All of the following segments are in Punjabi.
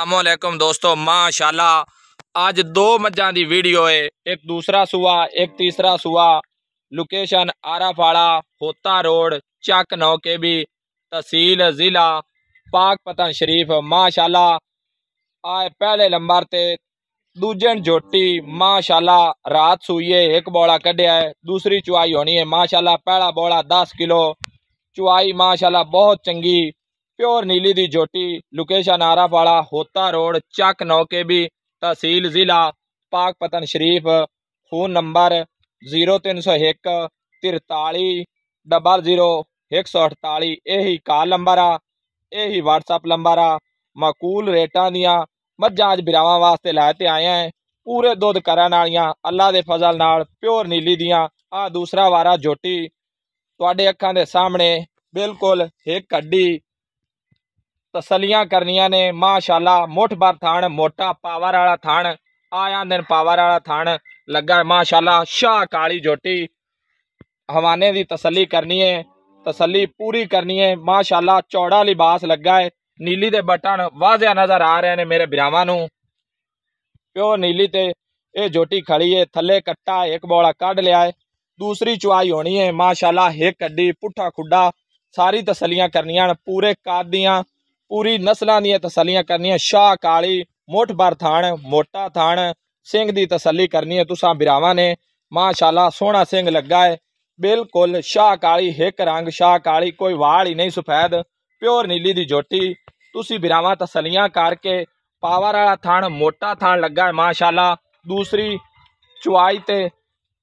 असलकुम दोस्तों माशाल्लाह आज दो मज्जा की वीडियो है एक दूसरा सूआ एक तीसरा सूआ लोकेशन आराफाड़ा होता रोड चक नौ भी तहसील ज़िला पाक पतन शरीफ माशाल्लाह आए पहले नंबर ते दूजन जोटी माशाल्लाह रात सूइए एक बौला कढ़िया है दूसरी चुआई होनी है माशाल्लाह पहला बौला दस किलो चुआई माशाल्लाह बहुत चंगी ਪਿਓਰ ਨੀਲੀ ਦੀ ਜੋਟੀ ਨਾਰਾ ਆਰਾਫਾਲਾ ਹੋਤਾ ਰੋਡ ਚੱਕ ਨੌਕੇ ਵੀ ਤਹਿਸੀਲ ਜ਼ਿਲ੍ਹਾ ਪਾਕ ਪਤਨ ਸ਼ਰੀਫ ਫੋਨ ਨੰਬਰ 0301 43 00 148 ਇਹੀ ਕਾਲ ਨੰਬਰ ਆ ਇਹੀ WhatsApp ਨੰਬਰ ਆ ਮਕੂਲ ਰੇਟਾਂ ਦੀਆਂ ਮੱਝਾਂ ਅੱਜ ਬਿਰਾਵਾਂ ਵਾਸਤੇ ਲੈ ਤੇ ਆਏ ਆ ਪੂਰੇ ਦੁੱਧ ਕਰਨ ਵਾਲੀਆਂ ਅੱਲਾ ਦੇ ਫਜ਼ਲ ਨਾਲ ਪਿਓਰ ਨੀਲੀ ਦੀਆਂ ਆ ਦੂਸਰਾ ਵਾਰਾ ਜੋਟੀ ਤੁਹਾਡੇ ਅੱਖਾਂ ਦੇ ਸਾਹਮਣੇ ਬਿਲਕੁਲ ਇੱਕ ਕੱਡੀ ਤਸਲੀਆਂ ਕਰਨੀਆਂ ਨੇ ਮਾਸ਼ਾਅੱਲਾ ਮੋਠ ਬਰ ਥਾਣ ਮੋਟਾ ਪਾਵਰ ਵਾਲਾ ਥਾਣ ਆਇਆ ਦਿਨ ਪਾਵਰ ਵਾਲਾ ਥਾਣ ਲੱਗਾ ਮਾਸ਼ਾਅੱਲਾ ਸ਼ਾਹ ਕਾਲੀ ਜੋਟੀ ਹਵਾਨੇ ਦੀ ਤਸੱਲੀ ਕਰਨੀ ਹੈ ਤਸੱਲੀ ਪੂਰੀ ਕਰਨੀ ਹੈ ਮਾਸ਼ਾਅੱਲਾ ਚੌੜਾ ਲਿਬਾਸ ਲੱਗਾ ਹੈ ਨੀਲੀ ਦੇ ਬਟਨ ਵਾਜ਼ਿਆ ਨਜ਼ਰ ਆ ਰਹੇ ਨੇ ਮੇਰੇ ਬਿਰਾਵਾਂ ਨੂੰ ਪਿਓ ਨੀਲੀ ਤੇ ਇਹ ਜੋਟੀ ਖੜੀ ਹੈ ਥੱਲੇ ਕੱਟਾ ਇੱਕ ਬੋਲਾ ਕੱਢ ਲਿਆ ਦੂਸਰੀ ਚੁਆਈ ਹੋਣੀ ਹੈ ਮਾਸ਼ਾਅੱਲਾ ਇੱਕ ਅੱਡੀ ਪੁੱਠਾ ਖੁੱਡਾ ਸਾਰੀ ਤਸੱਲੀਆਂ ਕਰਨੀਆਂ ਪੂਰੇ ਕਾਦ ਦੀਆਂ ਪੂਰੀ ਨਸਲਾਂ ਦੀਆਂ ਤਸੱਲੀਆਂ ਕਰਨੀਆਂ ਸ਼ਾਹ ਕਾਲੀ ਮੋਠ ਥਾਣ ਮੋਟਾ ਥਾਣ ਸਿੰਘ ਦੀ ਤਸੱਲੀ ਕਰਨੀ ਹੈ ਤੁਸੀਂ ਬਿਰਾਵਾਂ ਨੇ ਮਾਸ਼ਾਅੱਲਾ ਸੋਹਣਾ ਸਿੰਘ ਲੱਗਾ ਹੈ ਬਿਲਕੁਲ ਸ਼ਾਹ ਕਾਲੀ ਹਿੱਕ ਰੰਗ ਸ਼ਾਹ ਕਾਲੀ ਕੋਈ ਵਾਲ ਹੀ ਨਹੀਂ ਸਫੈਦ ਪਿਓਰ ਨੀਲੀ ਦੀ ਜੋਟੀ ਤੁਸੀਂ ਬਿਰਾਵਾਂ ਤਸੱਲੀਆਂ ਕਰਕੇ ਪਾਵਰ ਵਾਲਾ ਥਾਣ ਮੋਟਾ ਥਾਣ ਲੱਗਾ ਹੈ ਮਾਸ਼ਾਅੱਲਾ ਦੂਸਰੀ ਚੁਆਈ ਤੇ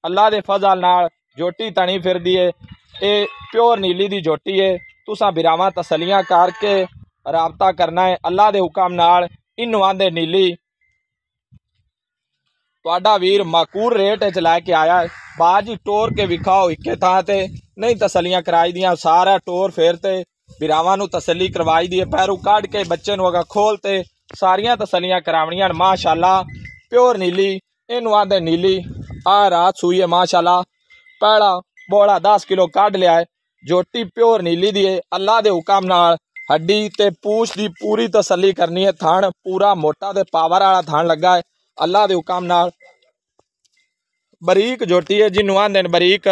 ਅੱਲਾ ਦੇ ਫਜ਼ਲ ਨਾਲ ਜੋਟੀ ਤਣੀ ਫਿਰਦੀ ਏ ਇਹ ਪਿਓਰ ਨੀਲੀ ਦੀ ਜੋਟੀ ਏ ਤੁਸੀਂ ਬਿਰਾਵਾਂ ਤਸੱਲੀਆਂ ਕਰਕੇ ਰਾਬਤਾ ਕਰਨਾ ਹੈ ਅੱਲਾ ਦੇ ਹੁਕਮ ਨਾਲ ਇਹਨੂੰ ਆਂਦੇ ਨੀਲੀ ਤੁਹਾਡਾ ਵੀਰ ਮਾਕੂਰ ਰੇਟ 'ਚ ਲੈ ਕੇ ਆਇਆ ਬਾਜੀ ਟੋਰ ਕੇ ਵਿਖਾਓ ਇੱਕੇ ਥਾਂ ਤੇ ਨਹੀਂ ਤਸਲੀਆਂ ਕਰਾਈ ਦੀਆਂ ਸਾਰਾ ਟੋਰ ਫੇਰ ਤੇ ਵਿਰਾਵਾਂ ਨੂੰ ਤਸੱਲੀ ਕਰਵਾਈ ਦੀ ਪੈਰੂ ਕੱਢ ਕੇ ਬੱਚੇ ਨੂੰ ਅਗਾ ਖੋਲ ਤੇ ਸਾਰੀਆਂ ਤਸੱਲੀਆਂ ਕਰਾਉਣੀਆਂ ਮਾਸ਼ਾਅੱਲਾ ਪਿਓਰ ਨੀਲੀ ਇਹਨੂੰ ਆਂਦੇ ਨੀਲੀ ਆ ਰਾਤ ਸੂਈ ਹੈ ਮਾਸ਼ਾਅੱਲਾ ਪਹਿਲਾ ਬੋਲਾ 10 ਕਿਲੋ ਕੱਢ ਲਿਆ ਜੋਟੀ ਪਿਓਰ ਨੀਲੀ ਦੀ ਹੈ ਅੱਲਾ ਦੇ ਹੁਕਮ ਨਾਲ ਹੱਡੀ ਤੇ ਪੂਛ ਦੀ ਪੂਰੀ ਤਸੱਲੀ ਕਰਨੀ ਹੈ ਥਣ ਪੂਰਾ ਮੋਟਾ ਤੇ ਪਾਵਰ ਵਾਲਾ ਥਣ ਲੱਗਾ ਹੈ ਅੱਲਾ ਦੇ ਹੁਕਮ ਨਾਲ ਬਰੀਕ ਜੋਟੀ ਹੈ ਜਿਹਨੂੰ ਆਂਦੇ ਨੇ ਬਰੀਕ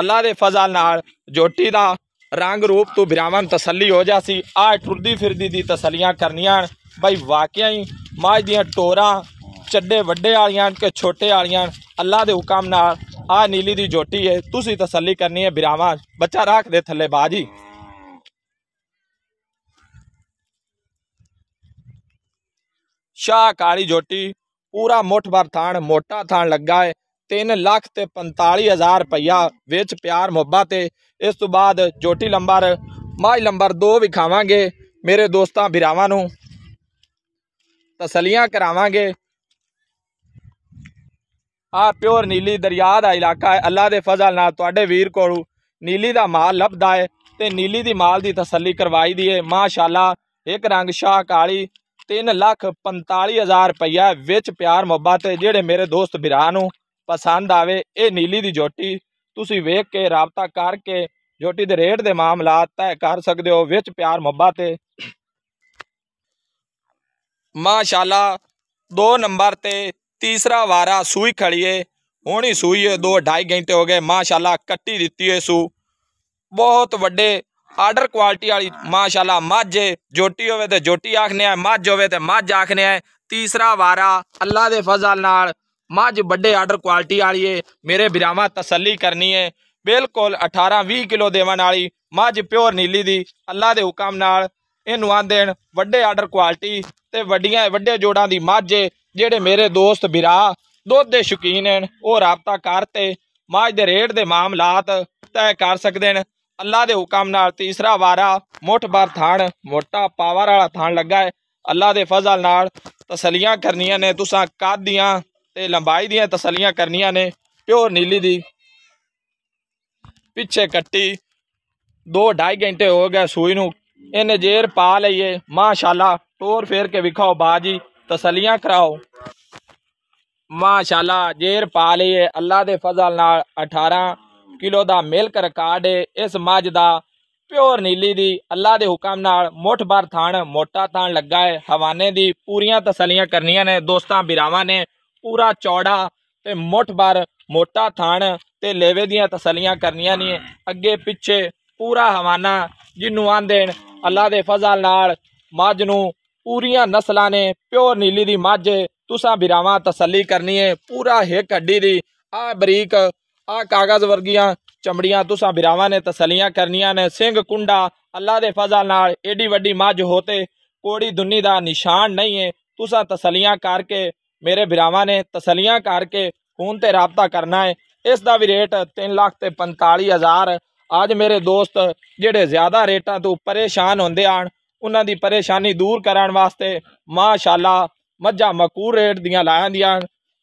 ਅੱਲਾ ਦੇ ਫਜ਼ਲ ਨਾਲ ਜੋਟੀ ਦਾ ਰੰਗ ਰੂਪ ਤੋਂ ਬਿਰਾਵਨ ਤਸੱਲੀ ਹੋ ਜਾ ਸੀ ਆ ਟੁਰਦੀ ਫਿਰਦੀ ਦੀ ਤਸੱਲੀਆਂ ਕਰਨੀਆਂ ਬਈ ਵਾਕਿਆ ਹੀ ਮਾਜ ਦੀਆਂ ਟੋਰਾਂ ਚੱਡੇ ਵੱਡੇ ਵਾਲੀਆਂ ਕਿ ਛੋਟੇ ਵਾਲੀਆਂ ਅੱਲਾ ਦੇ ਹੁਕਮ ਨਾਲ ਆ ਨੀਲੀ ਦੀ ਜੋਟੀ ਹੈ ਤੁਸੀਂ ਤਸੱਲੀ ਕਰਨੀ ਹੈ ਬਿਰਾਵਾਂ ਬੱਚਾ ਰੱਖ ਦੇ ਥੱਲੇ ਬਾਜੀ ਕਾਲੀ ਜੋਟੀ ਪੂਰਾ ਮੁੱਠ ਭਰ ਥਾਣ ਮੋਟਾ ਥਾਣ ਲੱਗਾ ਹੈ 3 ਲੱਖ ਤੇ 45000 ਰੁਪਇਆ ਵਿੱਚ ਪਿਆਰ ਮੁਹੱਬਤ ਤੇ ਇਸ ਤੋਂ ਬਾਅਦ ਜੋਟੀ ਲੰਬਰ ਮਾਜ ਲੰਬਰ 2 ਵੀ ਖਾਵਾਂਗੇ ਮੇਰੇ ਦੋਸਤਾਂ ਭਰਾਵਾਂ ਨੂੰ ਤਸਲੀਆਂ ਕਰਾਵਾਂਗੇ ਆ ਪਿਓਰ ਨੀਲੀ ਦਰਿਆ ਦਾ ਇਲਾਕਾ ਹੈ ਅੱਲਾ ਦੇ ਫਜ਼ਲ ਨਾਲ ਤੁਹਾਡੇ ਵੀਰ ਕੋਲ ਨੀਲੀ ਦਾ ਮਾਲ ਲੱਭਦਾ ਹੈ ਤੇ ਨੀਲੀ ਦੀ ਮਾਲ ਦੀ ਤਸੱਲੀ ਕਰਵਾਈ ਦੀ ਹੈ ਮਾਸ਼ਾਅੱਲਾ ਇੱਕ ਰੰਗ ਸ਼ਾਹ ਕਾਲੀ 3,45,000 ਰੁਪਈਆ ਰੁਪਇਆ ਵਿੱਚ ਪਿਆਰ ਮੁਹੱਬਤ ਜਿਹੜੇ ਮੇਰੇ ਦੋਸਤ ਵਿਰਾ ਨੂੰ ਪਸੰਦ ਆਵੇ ਇਹ ਨੀਲੀ ਦੀ ਜੋਟੀ ਤੁਸੀਂ ਵੇਖ ਕੇ ਰਾਬਤਾ ਕਰਕੇ ਜੋਟੀ ਦੇ ਰੇਟ ਦੇ ਮਾਮਲਾ ਤੈ ਕਰ ਸਕਦੇ ਹੋ ਵਿੱਚ ਪਿਆਰ ਮੁਹੱਬਤ ਮਾਸ਼ਾਅੱਲਾ ਦੋ ਨੰਬਰ ਤੇ ਤੀਸਰਾ ਵਾਰਾ ਸੂਈ ਖੜੀਏ ਹੋਣੀ ਸੂਈ 2 2.5 ਘੰਟੇ ਹੋ ਗਏ ਮਾਸ਼ਾਅੱਲਾ ਕੱਟੀ ਦਿੱਤੀ ਏ ਸੂ ਬਹੁਤ ਵੱਡੇ ਆਰਡਰ ਕੁਆਲਿਟੀ ਵਾਲੀ ਮਾਸ਼ਾਅੱਲਾ ਮੱਝ ਜੋਟੀ ਹੋਵੇ ਤੇ ਜੋਟੀ ਆਖਨੇ ਆ ਮੱਝ ਹੋਵੇ ਤੇ ਮੱਝ ਆਖਨੇ ਆ ਤੀਸਰਾ ਵਾਰਾ ਅੱਲਾ ਦੇ ਫਜ਼ਲ ਨਾਲ ਮੱਝ ਵੱਡੇ ਆਰਡਰ ਕੁਆਲਿਟੀ ਵਾਲੀ ਏ ਮੇਰੇ ਵਿਰਾਵਾ ਤਸੱਲੀ ਕਰਨੀ ਏ ਬਿਲਕੁਲ 18 20 ਕਿਲੋ ਦੇਵਣ ਵਾਲੀ ਮੱਝ ਪਿਓਰ ਨੀਲੀ ਦੀ ਅੱਲਾ ਦੇ ਹੁਕਮ ਨਾਲ ਇਹਨੂੰ ਆਂਦੇਣ ਵੱਡੇ ਆਰਡਰ ਕੁਆਲਿਟੀ ਤੇ ਵੱਡੀਆਂ ਵੱਡੇ ਜੋੜਾਂ ਦੀ ਮੱਝ ਜਿਹੜੇ ਮੇਰੇ ਦੋਸਤ ਬਿਰਾ ਦੁੱਧ ਦੇ ਸ਼ੁਕੀਨ ਹਨ ਉਹ ਰਾਬਤਾ ਕਰ ਤੇ ਦੇ ਰੇਟ ਦੇ ਮਾਮਲਾਤ ਤੈਅ ਕਰ ਸਕਦੇ ਨੇ ਅੱਲਾ ਦੇ ਹੁਕਮ ਨਾਲ ਤੀਸਰਾ ਵਾਰਾ ਮੋਠ ਬਰ ਥਾਣ ਮੋਟਾ ਪਾਵਰ ਵਾਲਾ ਥਾਣ ਲੱਗਾ ਹੈ ਅੱਲਾ ਦੇ ਫਜ਼ਲ ਨਾਲ ਤਸਲੀਆਂ ਕਰਨੀਆਂ ਨੇ ਤੁਸੀਂ ਕੱਦ ਦੀਆਂ ਤੇ ਲੰਬਾਈ ਦੀਆਂ ਤਸਲੀਆਂ ਕਰਨੀਆਂ ਨੇ ਪਿਓਰ ਨੀਲੀ ਦੀ ਪਿੱਛੇ ਕੱਟੀ 2 2.5 ਘੰਟੇ ਹੋ ਗਏ ਸੂਈ ਨੂੰ ਇਹਨੇ ਜੇਰ ਪਾ ਲਈਏ ਮਾਸ਼ਾਅੱਲਾ ਟੋਰ ਫੇਰ ਕੇ ਵਿਖਾਓ ਬਾਜੀ ਤਸਲੀਆਂ ਕਰਾਓ ਮਾਸ਼ਾਅੱਲਾ ਜੇਰ ਪਾ ਲਈਏ ਅੱਲਾ ਦੇ ਫਜ਼ਲ ਨਾਲ 18 ਕਿਲੋ ਦਾ ਮਿਲਕ ਰਿਕਾਰਡ ਹੈ ਇਸ ਮੱਝ ਦਾ ਪਿਓਰ ਨੀਲੀ ਦੀ ਅੱਲਾ ਦੇ ਹੁਕਮ ਨਾਲ ਮੋਠ ਬਰ ਥਾਣ ਮੋਟਾ ਥਾਣ ਲੱਗਾ ਹੈ ਹਵਾਨੇ ਦੀ ਪੂਰੀਆਂ ਤਸਲੀਆਂ ਕਰਨੀਆਂ ਨੇ ਦੋਸਤਾਂ ਬਿਰਾਵਾਂ ਨੇ ਪੂਰਾ ਚੌੜਾ ਤੇ ਮੋਠ ਬਰ ਮੋਟਾ ਥਾਣ ਤੇ ਲੇਵੇ ਦੀਆਂ ਤਸਲੀਆਂ ਕਰਨੀਆਂ ਨੇ ਅੱਗੇ ਪਿੱਛੇ ਪੂਰਾ ਹਵਾਨਾ ਜਿੰਨੂੰ ਆਂਦੇਣ ਅੱਲਾ ਦੇ ਫਜ਼ਲ ਨਾਲ ਮੱਝ ਨੂੰ ਪੂਰੀਆਂ ਨਸਲਾਂ ਨੇ ਪਿਓਰ ਨੀਲੀ ਦੀ ਮੱਝ ਤੁਸਾਂ ਬਿਰਾਵਾਂ ਤਸੱਲੀ ਕਰਨੀ ਹੈ ਪੂਰਾ ਹੇ ਕੱਢੀ ਦੀ ਆ ਬਰੀਕ ਆ ਕਾਗਜ਼ ਵਰਗੀਆਂ ਚਮੜੀਆਂ ਤੁਸਾਂ ਬਿਰਾਵਾਂ ਨੇ ਤਸਲੀਆਂ ਕਰਨੀਆਂ ਨੇ ਸਿੰਘ ਕੁੰਡਾ ਅੱਲਾ ਦੇ ਫਜ਼ਲ ਨਾਲ ਏਡੀ ਵੱਡੀ ਮੱਝ ਹੋਤੇ ਕੋੜੀ ਦੁੰਨੀ ਦਾ ਨਿਸ਼ਾਨ ਨਹੀਂ ਹੈ ਤੁਸਾਂ ਤਸਲੀਆਂ ਕਰਕੇ ਮੇਰੇ ਬਿਰਾਵਾਂ ਨੇ ਤਸਲੀਆਂ ਕਰਕੇ ਫੋਨ ਤੇ ਰਾਬਤਾ ਕਰਨਾ ਹੈ ਇਸ ਦਾ ਵੀ ਰੇਟ 3 ਲੱਖ ਤੇ 45000 ਅੱਜ ਮੇਰੇ ਦੋਸਤ ਜਿਹੜੇ ਜ਼ਿਆਦਾ ਰੇਟਾਂ ਤੋਂ ਪਰੇਸ਼ਾਨ ਹੁੰਦੇ ਆਣ ਉਹਨਾਂ ਦੀ ਪਰੇਸ਼ਾਨੀ ਦੂਰ ਕਰਨ ਵਾਸਤੇ ਮਾਸ਼ਾਅੱਲਾ ਮੱਝਾਂ ਮਕੂਰ ਰੇਟ ਦੀਆਂ ਲਾਇਆਂ ਦੀਆਂ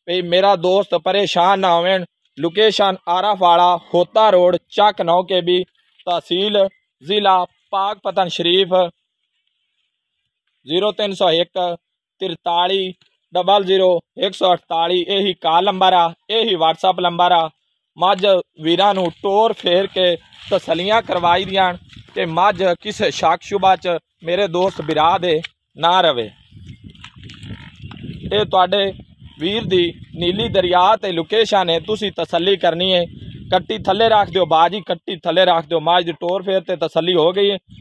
ਵੀ ਮੇਰਾ ਦੋਸਤ ਪਰੇਸ਼ਾਨ ਨਾ ਹੋਵੇ लोकेशन आराफाड़ा होता रोड चाक नौ के बी तहसील ज़िला पाक पतन शरीफ ज़ीरो तीन सौ एक तिरताली डबल ज़ीरो एक सौ अठताली यही ਕਾਲ ਨੰਬਰ ਆ ਇਹੀ WhatsApp ਨੰਬਰ ਆ ਮੱਝ ਵੀਰਾਂ ਨੂੰ ਟੋਰ ਫੇਰ ਕੇ ਤਸਲੀਆਂ ਕਰਵਾਈ ਦੀਆਂ ਕਿ ਮੱਝ ਕਿਸੇ ਸ਼ੱਕ ਸ਼ੁਬਾ ਚ ਮੇਰੇ ਦੋਸਤ ਵਿਰਾ ਦੇ ਨਾ ਰਵੇ ਇਹ ਤੁਹਾਡੇ ਵੀਰ ਦੀ ਨੀਲੀ ਦਰਿਆ ਤੇ ਲੋਕੇਸ਼ਨ ਹੈ ਤੁਸੀਂ ਤਸੱਲੀ ਕਰਨੀ ਹੈ ਕੱਟੀ ਥੱਲੇ ਰੱਖ ਦਿਓ ਬਾਜੀ ਕੱਟੀ ਥੱਲੇ ਰੱਖ ਦਿਓ ਮਾਜ ਦੀ ਟੋਰ ਫੇਰ ਤੇ ਤਸੱਲੀ ਹੋ ਗਈ ਹੈ